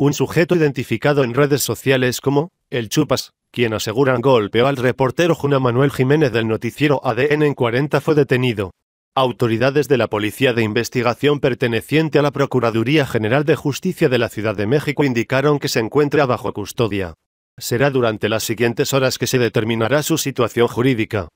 un sujeto identificado en redes sociales como el Chupas, quien aseguran golpeó al reportero Juan Manuel Jiménez del noticiero ADN en 40 fue detenido. Autoridades de la Policía de Investigación perteneciente a la Procuraduría General de Justicia de la Ciudad de México indicaron que se encuentra bajo custodia. Será durante las siguientes horas que se determinará su situación jurídica.